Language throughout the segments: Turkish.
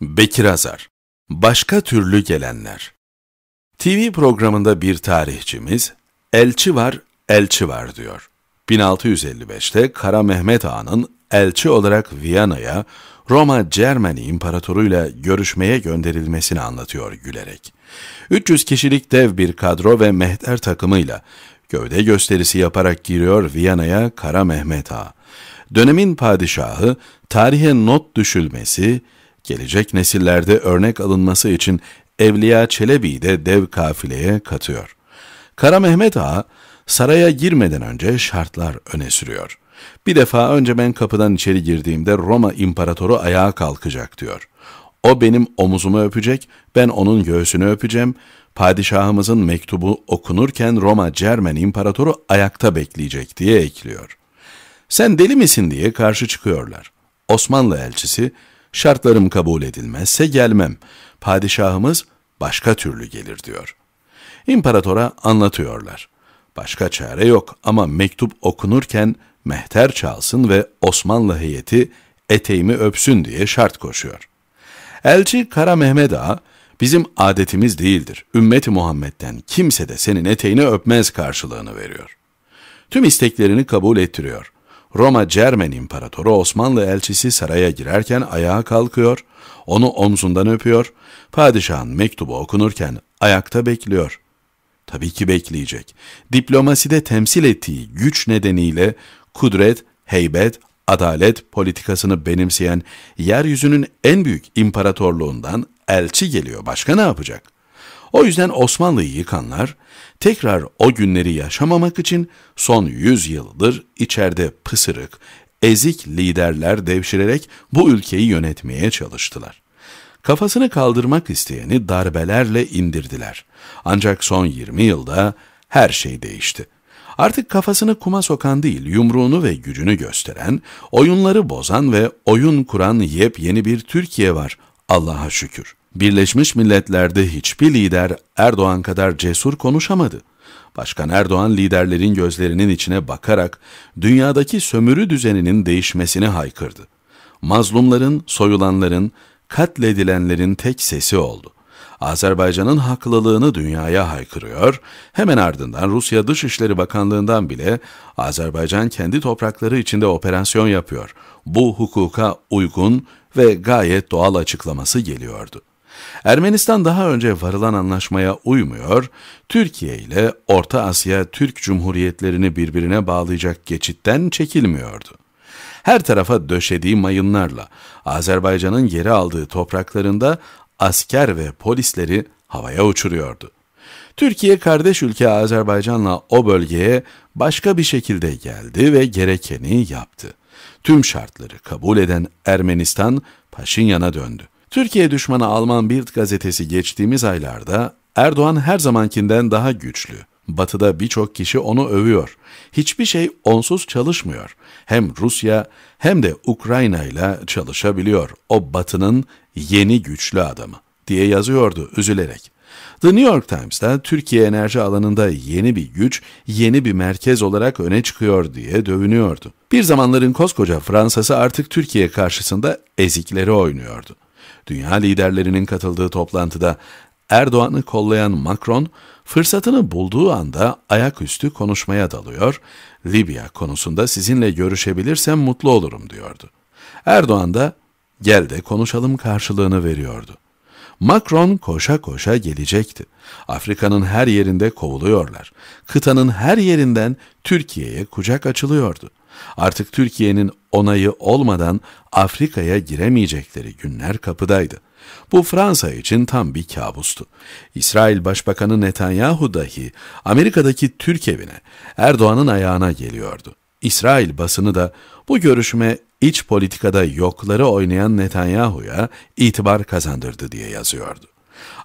Bekir Azar Başka Türlü Gelenler TV programında bir tarihçimiz, elçi var, elçi var diyor. 1655'te Kara Mehmet Ağa'nın elçi olarak Viyana'ya Roma Cermeni İmparatoru'yla görüşmeye gönderilmesini anlatıyor gülerek. 300 kişilik dev bir kadro ve mehter takımıyla gövde gösterisi yaparak giriyor Viyana'ya Kara Mehmet Ağa. Dönemin padişahı tarihe not düşülmesi, gelecek nesillerde örnek alınması için Evliya Çelebi de dev kafileye katıyor. Kara Mehmet Ağa, saraya girmeden önce şartlar öne sürüyor. Bir defa önce ben kapıdan içeri girdiğimde Roma imparatoru ayağa kalkacak diyor. O benim omuzumu öpecek, ben onun göğsünü öpeceğim. Padişahımızın mektubu okunurken Roma Cermen imparatoru ayakta bekleyecek diye ekliyor. Sen deli misin diye karşı çıkıyorlar. Osmanlı elçisi, Şartlarım kabul edilmezse gelmem. Padişahımız başka türlü gelir diyor. İmparatora anlatıyorlar. Başka çare yok ama mektup okunurken mehter çalsın ve Osmanlı heyeti eteğimi öpsün diye şart koşuyor. Elçi Kara Mehmet Ağa, bizim adetimiz değildir. Ümmeti Muhammed'den kimse de senin eteğini öpmez karşılığını veriyor. Tüm isteklerini kabul ettiriyor. Roma Cermen İmparatoru Osmanlı elçisi saraya girerken ayağa kalkıyor, onu omzundan öpüyor, padişahın mektubu okunurken ayakta bekliyor. Tabii ki bekleyecek. Diplomaside temsil ettiği güç nedeniyle kudret, heybet, adalet politikasını benimseyen yeryüzünün en büyük imparatorluğundan elçi geliyor. Başka ne yapacak?'' O yüzden Osmanlı'yı yıkanlar tekrar o günleri yaşamamak için son 100 yıldır içeride pısırık, ezik liderler devşirerek bu ülkeyi yönetmeye çalıştılar. Kafasını kaldırmak isteyeni darbelerle indirdiler. Ancak son 20 yılda her şey değişti. Artık kafasını kuma sokan değil, yumruğunu ve gücünü gösteren, oyunları bozan ve oyun kuran yepyeni bir Türkiye var Allah'a şükür. Birleşmiş Milletler'de hiçbir lider Erdoğan kadar cesur konuşamadı. Başkan Erdoğan liderlerin gözlerinin içine bakarak dünyadaki sömürü düzeninin değişmesini haykırdı. Mazlumların, soyulanların, katledilenlerin tek sesi oldu. Azerbaycan'ın haklılığını dünyaya haykırıyor, hemen ardından Rusya Dışişleri Bakanlığı'ndan bile Azerbaycan kendi toprakları içinde operasyon yapıyor. Bu hukuka uygun ve gayet doğal açıklaması geliyordu. Ermenistan daha önce varılan anlaşmaya uymuyor, Türkiye ile Orta Asya Türk Cumhuriyetlerini birbirine bağlayacak geçitten çekilmiyordu. Her tarafa döşediği mayınlarla Azerbaycan'ın geri aldığı topraklarında asker ve polisleri havaya uçuruyordu. Türkiye kardeş ülke Azerbaycan'la o bölgeye başka bir şekilde geldi ve gerekeni yaptı. Tüm şartları kabul eden Ermenistan Paşinyan'a döndü. Türkiye düşmanı Alman Bild gazetesi geçtiğimiz aylarda Erdoğan her zamankinden daha güçlü. Batı'da birçok kişi onu övüyor. Hiçbir şey onsuz çalışmıyor. Hem Rusya hem de Ukrayna ile çalışabiliyor. O Batı'nın yeni güçlü adamı diye yazıyordu üzülerek. The New York Times'ta Türkiye enerji alanında yeni bir güç, yeni bir merkez olarak öne çıkıyor diye dövünüyordu. Bir zamanların koskoca Fransa'sı artık Türkiye karşısında ezikleri oynuyordu. Dünya liderlerinin katıldığı toplantıda Erdoğan'ı kollayan Macron, fırsatını bulduğu anda ayaküstü konuşmaya dalıyor, Libya konusunda sizinle görüşebilirsem mutlu olurum diyordu. Erdoğan da gel de konuşalım karşılığını veriyordu. Macron koşa koşa gelecekti. Afrika'nın her yerinde kovuluyorlar. Kıtanın her yerinden Türkiye'ye kucak açılıyordu. Artık Türkiye'nin onayı olmadan Afrika'ya giremeyecekleri günler kapıdaydı. Bu Fransa için tam bir kabustu. İsrail Başbakanı Netanyahu dahi Amerika'daki Türk evine Erdoğan'ın ayağına geliyordu. İsrail basını da bu görüşme iç politikada yokları oynayan Netanyahu'ya itibar kazandırdı diye yazıyordu.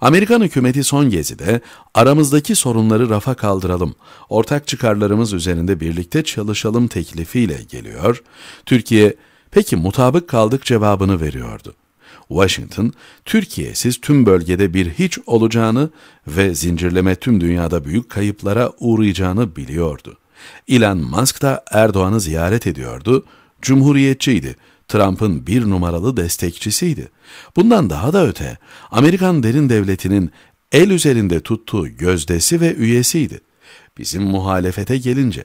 Amerikan hükümeti son gezide aramızdaki sorunları rafa kaldıralım, ortak çıkarlarımız üzerinde birlikte çalışalım teklifiyle geliyor, Türkiye peki mutabık kaldık cevabını veriyordu. Washington, Türkiye'siz tüm bölgede bir hiç olacağını ve zincirleme tüm dünyada büyük kayıplara uğrayacağını biliyordu. Elon Musk da Erdoğan'ı ziyaret ediyordu, cumhuriyetçiydi Trump'ın bir numaralı destekçisiydi. Bundan daha da öte, Amerikan derin devletinin el üzerinde tuttuğu gözdesi ve üyesiydi. Bizim muhalefete gelince,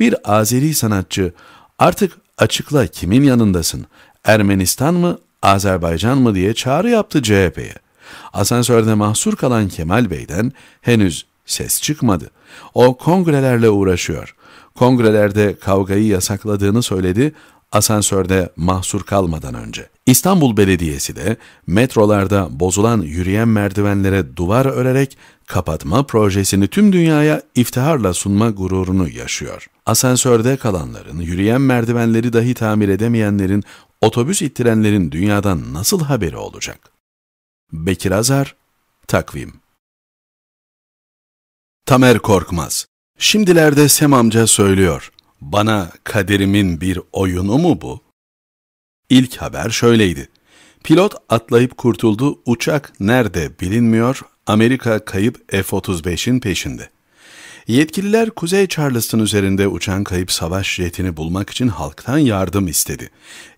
bir Azeri sanatçı artık açıkla kimin yanındasın, Ermenistan mı, Azerbaycan mı diye çağrı yaptı CHP'ye. Asansörde mahsur kalan Kemal Bey'den henüz ses çıkmadı. O kongrelerle uğraşıyor. Kongrelerde kavgayı yasakladığını söyledi asansörde mahsur kalmadan önce. İstanbul Belediyesi de metrolarda bozulan yürüyen merdivenlere duvar örerek kapatma projesini tüm dünyaya iftiharla sunma gururunu yaşıyor. Asansörde kalanların, yürüyen merdivenleri dahi tamir edemeyenlerin, otobüs ittirenlerin dünyadan nasıl haberi olacak? Bekir Azar, Takvim Tamer Korkmaz Şimdilerde Sem amca söylüyor. Bana kaderimin bir oyunu mu bu? İlk haber şöyleydi. Pilot atlayıp kurtuldu, uçak nerede bilinmiyor, Amerika kayıp F-35'in peşinde. Yetkililer Kuzey Charleston üzerinde uçan kayıp savaş jetini bulmak için halktan yardım istedi.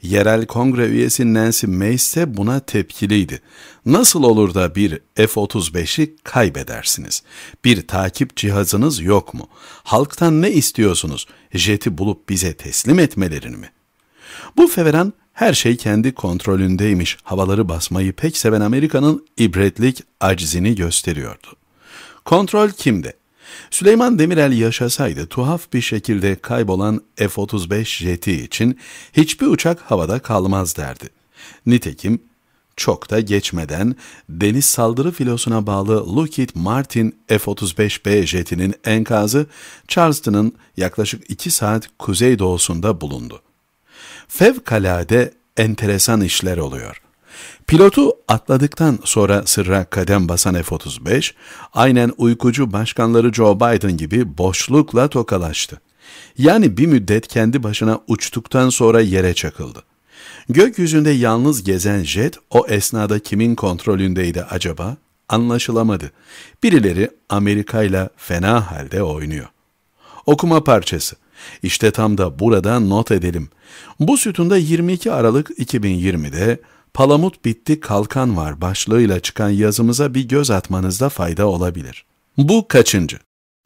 Yerel kongre üyesi Nancy Mace de buna tepkiliydi. Nasıl olur da bir F-35'i kaybedersiniz? Bir takip cihazınız yok mu? Halktan ne istiyorsunuz? Jeti bulup bize teslim etmelerini mi? Bu feveran her şey kendi kontrolündeymiş havaları basmayı pek seven Amerika'nın ibretlik acizini gösteriyordu. Kontrol kimde? Süleyman Demirel yaşasaydı tuhaf bir şekilde kaybolan F-35 jeti için hiçbir uçak havada kalmaz derdi. Nitekim çok da geçmeden deniz saldırı filosuna bağlı Lockheed Martin F-35B jetinin enkazı Charleston'ın yaklaşık 2 saat kuzeydoğusunda bulundu. Fevkalade enteresan işler oluyor. Pilotu atladıktan sonra sırra kadem basan F-35, aynen uykucu başkanları Joe Biden gibi boşlukla tokalaştı. Yani bir müddet kendi başına uçtuktan sonra yere çakıldı. Gökyüzünde yalnız gezen jet o esnada kimin kontrolündeydi acaba? Anlaşılamadı. Birileri Amerika ile fena halde oynuyor. Okuma parçası. İşte tam da burada not edelim. Bu sütunda 22 Aralık 2020'de Palamut bitti kalkan var başlığıyla çıkan yazımıza bir göz atmanızda fayda olabilir. Bu kaçıncı?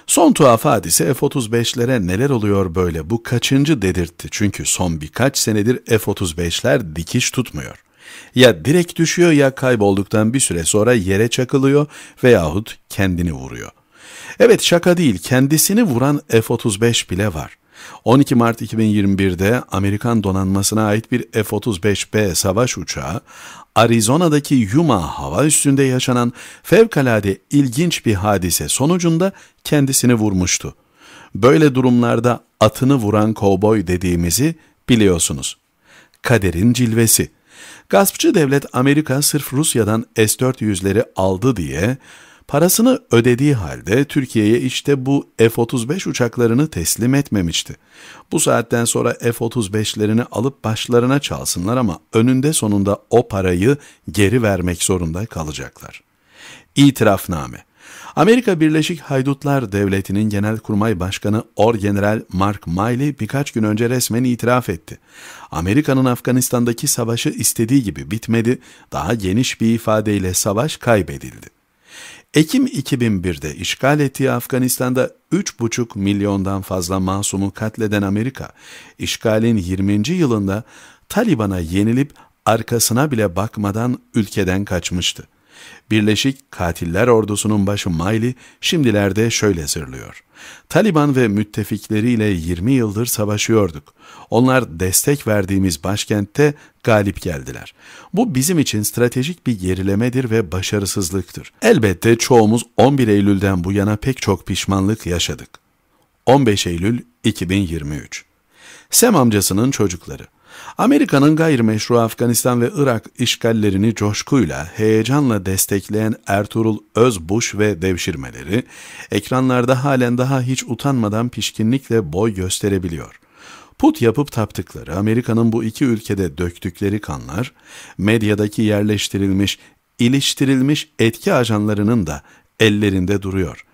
Son tuhaf hadise F-35'lere neler oluyor böyle bu kaçıncı dedirtti. Çünkü son birkaç senedir F-35'ler dikiş tutmuyor. Ya direkt düşüyor ya kaybolduktan bir süre sonra yere çakılıyor veyahut kendini vuruyor. Evet şaka değil kendisini vuran F-35 bile var. 12 Mart 2021'de Amerikan donanmasına ait bir F-35B savaş uçağı, Arizona'daki Yuma hava üstünde yaşanan fevkalade ilginç bir hadise sonucunda kendisini vurmuştu. Böyle durumlarda atını vuran kovboy dediğimizi biliyorsunuz. Kaderin cilvesi. Gaspçı devlet Amerika sırf Rusya'dan S-400'leri aldı diye Parasını ödediği halde Türkiye'ye işte bu F-35 uçaklarını teslim etmemişti. Bu saatten sonra F-35'lerini alıp başlarına çalsınlar ama önünde sonunda o parayı geri vermek zorunda kalacaklar. İtirafname Amerika Birleşik Haydutlar Devleti'nin Genelkurmay Başkanı Orgeneral Mark Milley birkaç gün önce resmen itiraf etti. Amerika'nın Afganistan'daki savaşı istediği gibi bitmedi, daha geniş bir ifadeyle savaş kaybedildi. Ekim 2001'de işgal ettiği Afganistan'da 3,5 milyondan fazla masumu katleden Amerika, işgalin 20. yılında Taliban'a yenilip arkasına bile bakmadan ülkeden kaçmıştı. Birleşik Katiller Ordusu'nun başı Miley şimdilerde şöyle zırlıyor. Taliban ve müttefikleriyle 20 yıldır savaşıyorduk. Onlar destek verdiğimiz başkentte galip geldiler. Bu bizim için stratejik bir gerilemedir ve başarısızlıktır. Elbette çoğumuz 11 Eylül'den bu yana pek çok pişmanlık yaşadık. 15 Eylül 2023 Sem amcasının çocukları Amerika'nın gayrimeşru Afganistan ve Irak işgallerini coşkuyla, heyecanla destekleyen Ertuğrul Özbuş ve devşirmeleri, ekranlarda halen daha hiç utanmadan pişkinlikle boy gösterebiliyor. Put yapıp taptıkları Amerika'nın bu iki ülkede döktükleri kanlar, medyadaki yerleştirilmiş, iliştirilmiş etki ajanlarının da ellerinde duruyor.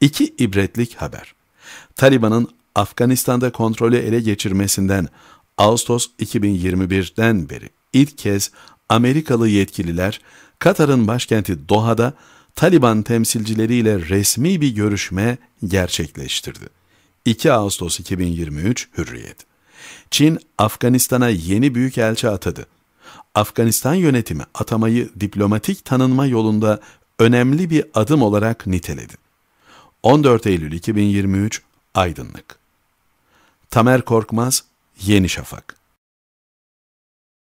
İki ibretlik haber. Taliban'ın Afganistan'da kontrolü ele geçirmesinden Ağustos 2021'den beri ilk kez Amerikalı yetkililer Katar'ın başkenti Doha'da Taliban temsilcileriyle resmi bir görüşme gerçekleştirdi. 2 Ağustos 2023 Hürriyet Çin, Afganistan'a yeni büyükelçi atadı. Afganistan yönetimi atamayı diplomatik tanınma yolunda önemli bir adım olarak niteledi. 14 Eylül 2023 Aydınlık Tamer Korkmaz, Yeni Şafak